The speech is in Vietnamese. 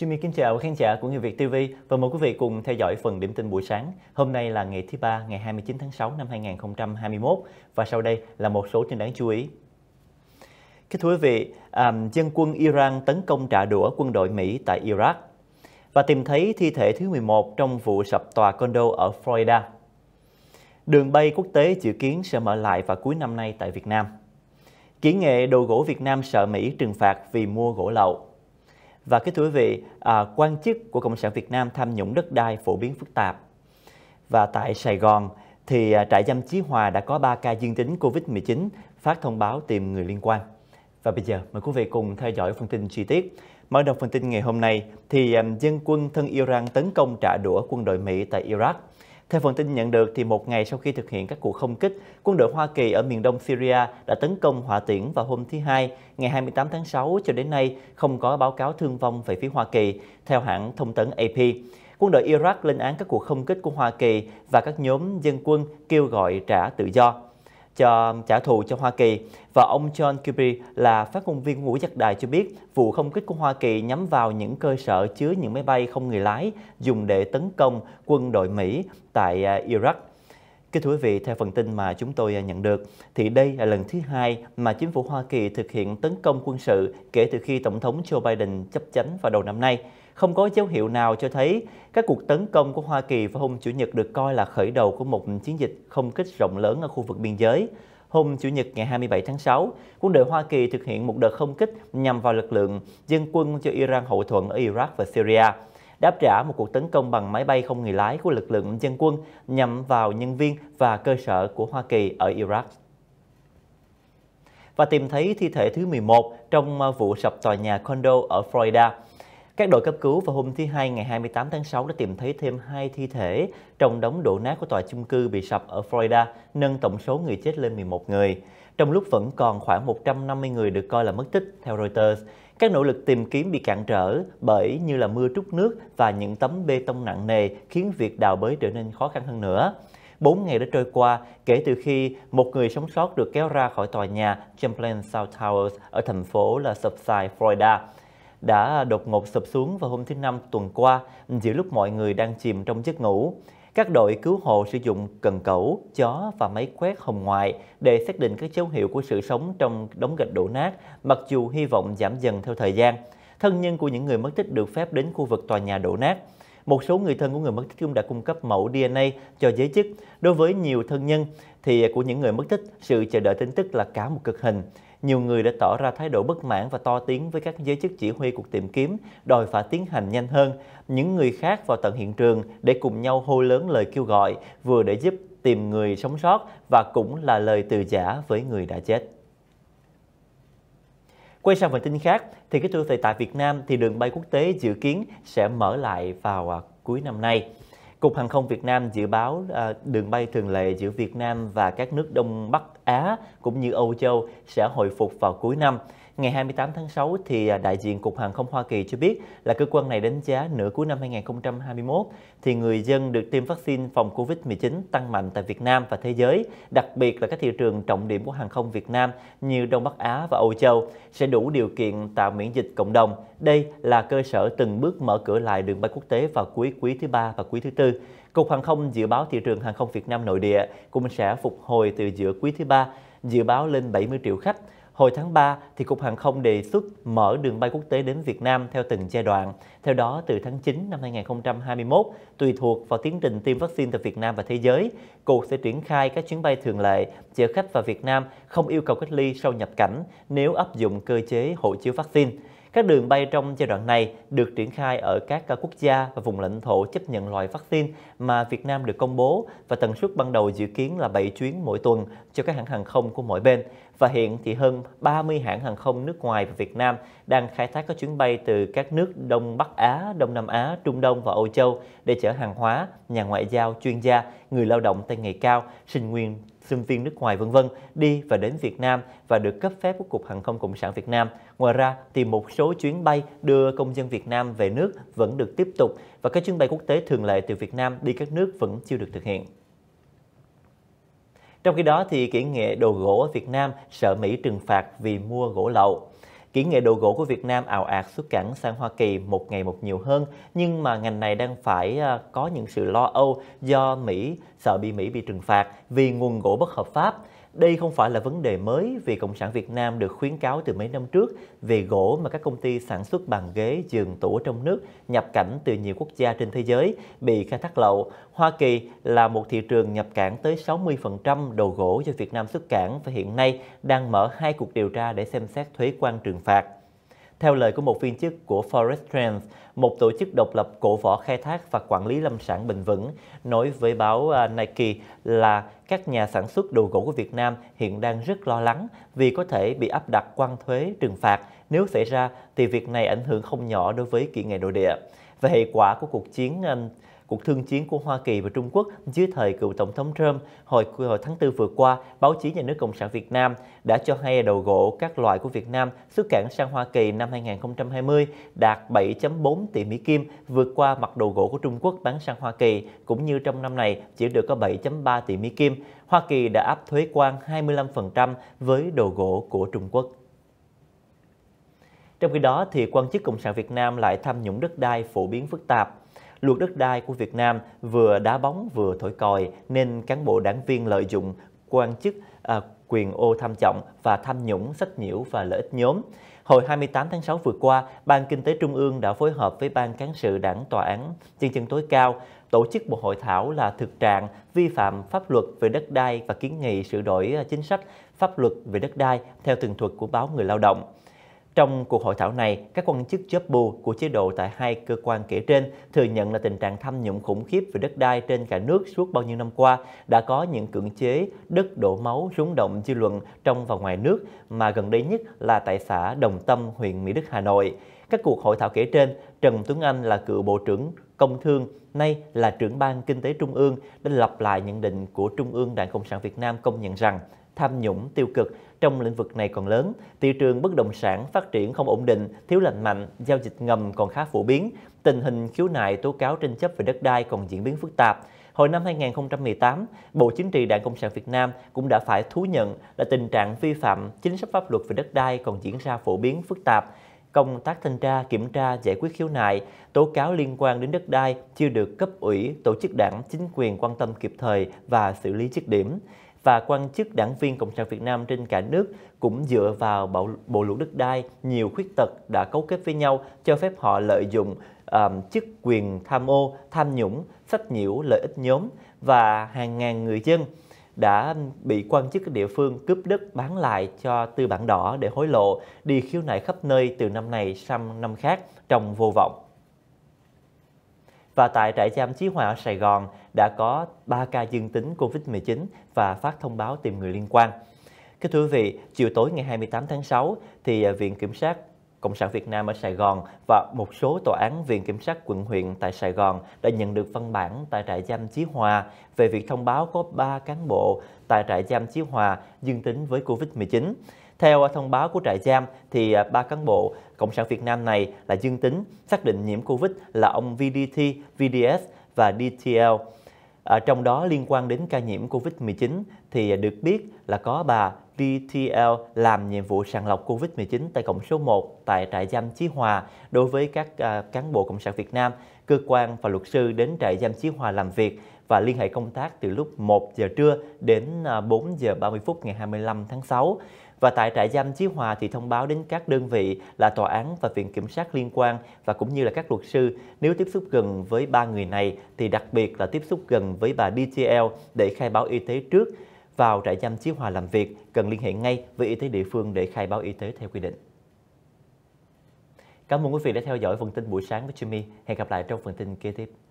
Jimmy kính chào khán giả của Người Việt TV và mời quý vị cùng theo dõi phần điểm tin buổi sáng. Hôm nay là ngày thứ ba, ngày 29 tháng 6 năm 2021 và sau đây là một số tin đáng chú ý. Kính thưa quý vị, um, dân quân Iran tấn công trả đũa quân đội Mỹ tại Iraq và tìm thấy thi thể thứ 11 trong vụ sập tòa condo ở Florida. Đường bay quốc tế dự kiến sẽ mở lại vào cuối năm nay tại Việt Nam. Kỹ nghệ đồ gỗ Việt Nam sợ Mỹ trừng phạt vì mua gỗ lậu. Và kính thưa quý vị, à, quan chức của Cộng sản Việt Nam tham nhũng đất đai phổ biến phức tạp. Và tại Sài Gòn, thì à, trại giam Chí Hòa đã có 3 ca dương tính COVID-19 phát thông báo tìm người liên quan. Và bây giờ mời quý vị cùng theo dõi phần tin chi tiết. Mở đầu phần tin ngày hôm nay thì à, dân quân thân Iran tấn công trả đũa quân đội Mỹ tại Iraq. Theo phần tin nhận được, thì một ngày sau khi thực hiện các cuộc không kích, quân đội Hoa Kỳ ở miền đông Syria đã tấn công hỏa tiễn vào hôm thứ Hai, ngày 28 tháng 6 cho đến nay không có báo cáo thương vong về phía Hoa Kỳ, theo hãng thông tấn AP. Quân đội Iraq lên án các cuộc không kích của Hoa Kỳ và các nhóm dân quân kêu gọi trả tự do cho trả thù cho Hoa Kỳ và ông John Kirby là phát ngôn viên ngũ giặc đài cho biết vụ không kích của Hoa Kỳ nhắm vào những cơ sở chứa những máy bay không người lái dùng để tấn công quân đội Mỹ tại à, Iraq. Kính thưa quý vị, theo phần tin mà chúng tôi à, nhận được, thì đây là lần thứ hai mà chính phủ Hoa Kỳ thực hiện tấn công quân sự kể từ khi Tổng thống Joe Biden chấp chánh vào đầu năm nay không có dấu hiệu nào cho thấy các cuộc tấn công của Hoa Kỳ vào hôm Chủ nhật được coi là khởi đầu của một chiến dịch không kích rộng lớn ở khu vực biên giới. Hôm Chủ nhật ngày 27 tháng 6, quân đội Hoa Kỳ thực hiện một đợt không kích nhằm vào lực lượng dân quân cho Iran hậu thuẫn ở Iraq và Syria đáp trả một cuộc tấn công bằng máy bay không người lái của lực lượng dân quân nhằm vào nhân viên và cơ sở của Hoa Kỳ ở Iraq và tìm thấy thi thể thứ 11 trong à, vụ sập tòa nhà condo ở Florida. Các đội cấp cứu vào hôm thứ Hai ngày 28 tháng 6 đã tìm thấy thêm hai thi thể trong đống đổ nát của tòa chung cư bị sập ở Florida, nâng tổng số người chết lên 11 người. Trong lúc vẫn còn khoảng 150 người được coi là mất tích, theo Reuters, các nỗ lực tìm kiếm bị cản trở bởi như là mưa trút nước và những tấm bê tông nặng nề khiến việc đào bới trở nên khó khăn hơn nữa. Bốn ngày đã trôi qua kể từ khi một người sống sót được kéo ra khỏi tòa nhà Champlain South Towers ở thành phố là Surfside, Florida đã đột ngột sụp xuống vào hôm thứ Năm tuần qua giữa lúc mọi người đang chìm trong giấc ngủ. Các đội cứu hộ sử dụng cần cẩu, chó và máy quét hồng ngoại để xác định các dấu hiệu của sự sống trong đống gạch đổ nát, mặc dù hy vọng giảm dần theo thời gian. Thân nhân của những người mất tích được phép đến khu vực tòa nhà đổ nát. Một số người thân của người mất tích cũng đã cung cấp mẫu DNA cho giới chức. Đối với nhiều thân nhân, thì của những người mất tích, sự chờ đợi tin tức là cả một cực hình. Nhiều người đã tỏ ra thái độ bất mãn và to tiếng với các giới chức chỉ huy cuộc tìm kiếm, đòi phải tiến hành nhanh hơn. Những người khác vào tận hiện trường để cùng nhau hô lớn lời kêu gọi, vừa để giúp tìm người sống sót và cũng là lời từ giả với người đã chết. Quay sang phần tin khác, thì cái tour tại Việt Nam thì đường bay quốc tế dự kiến sẽ mở lại vào à, cuối năm nay. Cục Hàng không Việt Nam dự báo à, đường bay thường lệ giữa Việt Nam và các nước Đông Bắc Á cũng như Âu Châu sẽ hồi phục vào cuối năm. Ngày 28 tháng 6, thì à, đại diện Cục Hàng không Hoa Kỳ cho biết là cơ quan này đánh giá nửa cuối năm 2021 thì người dân được tiêm vaccine phòng COVID-19 tăng mạnh tại Việt Nam và thế giới, đặc biệt là các thị trường trọng điểm của hàng không Việt Nam như Đông Bắc Á và Âu Châu sẽ đủ điều kiện tạo miễn dịch cộng đồng. Đây là cơ sở từng bước mở cửa lại đường bay quốc tế vào cuối quý thứ ba và quý thứ tư. Cục Hàng không dự báo thị trường hàng không Việt Nam nội địa cũng sẽ phục hồi từ giữa quý thứ ba, dự báo lên 70 triệu khách Hồi tháng 3, thì Cục Hàng không đề xuất mở đường bay quốc tế đến Việt Nam theo từng giai đoạn. Theo đó, từ tháng 9 năm 2021, tùy thuộc vào tiến trình tiêm vaccine tại Việt Nam và thế giới, Cục sẽ triển khai các chuyến bay thường lệ chở khách vào Việt Nam không yêu cầu cách ly sau nhập cảnh nếu áp dụng cơ chế hộ chiếu vaccine. Các đường bay trong giai đoạn này được triển khai ở các quốc gia và vùng lãnh thổ chấp nhận loại vaccine mà Việt Nam được công bố và tần suất ban đầu dự kiến là 7 chuyến mỗi tuần cho các hãng hàng không của mỗi bên. Và hiện thì hơn 30 hãng hàng không nước ngoài và Việt Nam đang khai thác các chuyến bay từ các nước Đông Bắc Á, Đông Nam Á, Trung Đông và Âu Châu để chở hàng hóa, nhà ngoại giao, chuyên gia, người lao động tay nghề cao, sinh viên sinh viên nước ngoài vân vân đi và đến Việt Nam và được cấp phép của Cục Hàng không Cộng sản Việt Nam. Ngoài ra thì một số chuyến bay đưa công dân Việt Nam về nước vẫn được tiếp tục và các chuyến bay quốc tế thường lệ từ Việt Nam đi các nước vẫn chưa được thực hiện. Trong khi đó thì kỹ nghệ đồ gỗ ở Việt Nam sợ Mỹ trừng phạt vì mua gỗ lậu. Kỹ nghệ đồ gỗ của Việt Nam ảo ạt xuất cảnh sang Hoa Kỳ một ngày một nhiều hơn, nhưng mà ngành này đang phải à, có những sự lo âu do Mỹ sợ bị Mỹ bị trừng phạt vì nguồn gỗ bất hợp pháp. Đây không phải là vấn đề mới vì Cộng sản Việt Nam được khuyến cáo từ mấy năm trước về gỗ mà các công ty sản xuất bàn ghế, giường, tủ trong nước nhập cảnh từ nhiều quốc gia trên thế giới bị khai thác lậu. Hoa Kỳ là một thị trường nhập cảng tới 60% đồ gỗ do Việt Nam xuất cảng và hiện nay đang mở hai cuộc điều tra để xem xét thuế quan trừng phạt. Theo lời của một viên chức của Forest Trends, một tổ chức độc lập cổ võ khai thác và quản lý lâm sản bền vững, nói với báo à, Nike là các nhà sản xuất đồ gỗ của Việt Nam hiện đang rất lo lắng vì có thể bị áp đặt quan thuế trừng phạt. Nếu xảy ra thì việc này ảnh hưởng không nhỏ đối với kỹ nghệ nội địa. và hệ quả của cuộc chiến à, cuộc thương chiến của Hoa Kỳ và Trung Quốc dưới thời cựu Tổng thống Trump hồi, hồi tháng 4 vừa qua, báo chí nhà nước Cộng sản Việt Nam đã cho hay đầu gỗ các loại của Việt Nam xuất cảng sang Hoa Kỳ năm 2020 đạt 7.4 tỷ Mỹ Kim, vượt qua mặt đầu gỗ của Trung Quốc bán sang Hoa Kỳ, cũng như trong năm này chỉ được có 7.3 tỷ Mỹ Kim. Hoa Kỳ đã áp thuế quan 25% với đồ gỗ của Trung Quốc. Trong khi đó, thì quan chức Cộng sản Việt Nam lại tham nhũng đất đai phổ biến phức tạp luật đất đai của Việt Nam vừa đá bóng vừa thổi còi nên cán bộ đảng viên lợi dụng quan chức à, quyền ô tham trọng và tham nhũng sách nhiễu và lợi ích nhóm. Hồi 28 tháng 6 vừa qua, Ban Kinh tế Trung ương đã phối hợp với Ban Cán sự Đảng Tòa án Nhân dân tối cao tổ chức một hội thảo là thực trạng vi phạm pháp luật về đất đai và kiến nghị sửa đổi à, chính sách pháp luật về đất đai theo tường thuật của báo Người Lao động. Trong cuộc hội thảo này, các quan chức chớp bù của chế độ tại hai cơ quan kể trên thừa nhận là tình trạng tham nhũng khủng khiếp về đất đai trên cả nước suốt bao nhiêu năm qua đã có những cưỡng chế, đất đổ máu rúng động dư luận trong và ngoài nước mà gần đây nhất là tại xã Đồng Tâm, huyện Mỹ Đức, Hà Nội. Các cuộc hội thảo kể trên, Trần Tuấn Anh là cựu Bộ trưởng Công Thương, nay là trưởng ban Kinh tế Trung ương, đã lặp lại nhận định của Trung ương Đảng Cộng sản Việt Nam công nhận rằng tham nhũng tiêu cực trong lĩnh vực này còn lớn, thị trường bất động sản phát triển không ổn định, thiếu lành mạnh, giao dịch ngầm còn khá phổ biến, tình hình khiếu nại tố cáo tranh chấp về đất đai còn diễn biến phức tạp. Hồi năm 2018, Bộ Chính trị Đảng Cộng sản Việt Nam cũng đã phải thú nhận là tình trạng vi phạm chính sách pháp luật về đất đai còn diễn ra phổ biến phức tạp công tác thanh tra, kiểm tra, giải quyết khiếu nại, tố cáo liên quan đến đất đai chưa được cấp ủy, tổ chức đảng, chính quyền quan tâm kịp thời và xử lý dứt điểm. Và quan chức đảng viên Cộng sản Việt Nam trên cả nước cũng dựa vào bộ, bộ luật đất đai nhiều khuyết tật đã cấu kết với nhau cho phép họ lợi dụng um, chức quyền tham ô, tham nhũng, sách nhiễu lợi ích nhóm và hàng ngàn người dân đã bị quan chức địa phương cướp đất bán lại cho tư bản đỏ để hối lộ, đi khiếu nại khắp nơi từ năm này sang năm khác trong vô vọng. Và tại trại giam Chí Hòa ở Sài Gòn đã có 3 ca dương tính COVID-19 và phát thông báo tìm người liên quan. Kính thưa quý vị, chiều tối ngày 28 tháng 6 thì à, Viện Kiểm sát Cộng sản Việt Nam ở Sài Gòn và một số tòa án viện kiểm sát quận huyện tại Sài Gòn đã nhận được văn bản tại trại giam Chí Hòa về việc thông báo có 3 cán bộ tại trại giam Chí Hòa dương tính với Covid-19. Theo thông báo của trại giam, thì à, ba cán bộ Cộng sản Việt Nam này là dương tính, xác định nhiễm Covid là ông VDT, VDS và DTL. À, trong đó liên quan đến ca nhiễm COVID-19 thì à, được biết là có bà VTL làm nhiệm vụ sàng lọc COVID-19 tại cổng số 1 tại trại giam Chí Hòa đối với các à, cán bộ Cộng sản Việt Nam, cơ quan và luật sư đến trại giam Chí Hòa làm việc và liên hệ công tác từ lúc 1 giờ trưa đến 4 à, giờ 30 phút ngày 25 tháng 6. Và tại trại giam Chí Hòa thì thông báo đến các đơn vị là tòa án và viện kiểm sát liên quan và cũng như là các luật sư nếu tiếp xúc gần với ba người này thì đặc biệt là tiếp xúc gần với bà BTL để khai báo y tế trước vào trại giam Chí Hòa làm việc cần liên hệ ngay với y tế địa phương để khai báo y tế theo quy định. Cảm ơn quý vị đã theo dõi phần tin buổi sáng với Jimmy. Hẹn gặp lại trong phần tin kế tiếp.